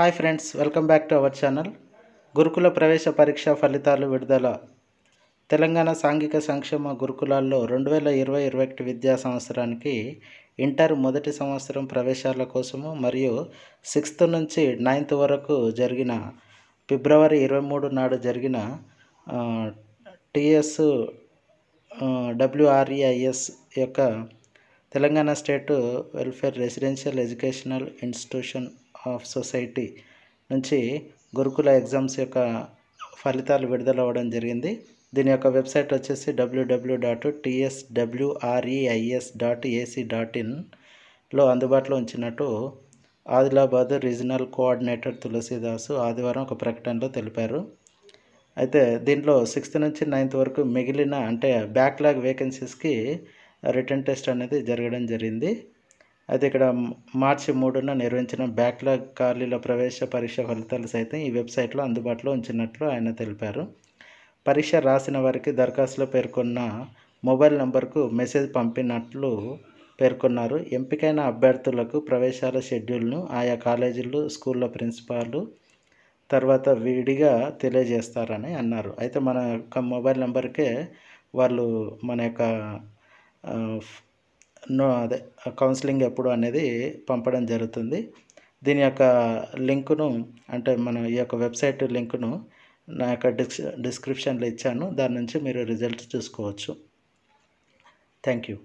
hi friends welcome back to our channel గురుకుల ప్రవేశ పరీక్ష ఫలితాలు విడుదల తెలంగాణ సాంఘిక సంక్షేమ గురుకులాల్లో రెండు వేల ఇరవై ఇరవై ఒకటి విద్యా సంవత్సరానికి ఇంటర్ మొదటి సంవత్సరం ప్రవేశాల కోసము మరియు సిక్స్త్ నుంచి నైన్త్ వరకు జరిగిన ఫిబ్రవరి ఇరవై మూడు నాడు జరిగిన టిఎస్ డబ్ల్యూఆర్ఈఐఎస్ యొక్క Telangana state welfare residential educational institution of society నుంచి గురుకుల ఎగ్జామ్స్ యొక్క ఫలితాలు విడుదల అవ్వడం జరిగింది దీని యొక్క వెబ్సైట్ వచ్చేసి WW dot TSWREIS dot AC dot ఇన్లో అందుబాటులో ఉంచినట్టు ఆదిలాబాద్ రీజనల్ కోఆర్డినేటర్ తులసీదాసు ఆదివారం ఒక ప్రకటనలో తెలిపారు అయితే దీంట్లో సిక్స్త్ నుంచి నైన్త్ వరకు మిగిలిన అంటే బ్యాక్లాగ్ వేకెన్సీస్కి రిటర్న్ టెస్ట్ అనేది జరగడం జరిగింది అయితే ఇక్కడ మార్చి మూడున నిర్వహించిన బ్యాక్లాగ్ ఖాళీల ప్రవేశ పరీక్ష ఫలితాలు సైతం ఈ వెబ్సైట్లో అందుబాటులో ఉంచినట్లు ఆయన తెలిపారు పరీక్ష రాసిన వారికి దరఖాస్తులో పేర్కొన్న మొబైల్ నంబర్కు మెసేజ్ పంపినట్లు పేర్కొన్నారు ఎంపికైన అభ్యర్థులకు ప్రవేశాల షెడ్యూల్ను ఆయా కాలేజీలు స్కూళ్ళ ప్రిన్సిపాలు తర్వాత విడిగా తెలియజేస్తారని అన్నారు అయితే మన యొక్క మొబైల్ నెంబర్కే వాళ్ళు మన యొక్క నో అదే కౌన్సిలింగ్ ఎప్పుడు అనేది పంపడం జరుగుతుంది దీని యొక్క లింకును అంటే మన ఈ యొక్క వెబ్సైట్ లింకును నా యొక్క డిస్ డిస్క్రిప్షన్లో ఇచ్చాను దాని నుంచి మీరు రిజల్ట్స్ చూసుకోవచ్చు థ్యాంక్ యూ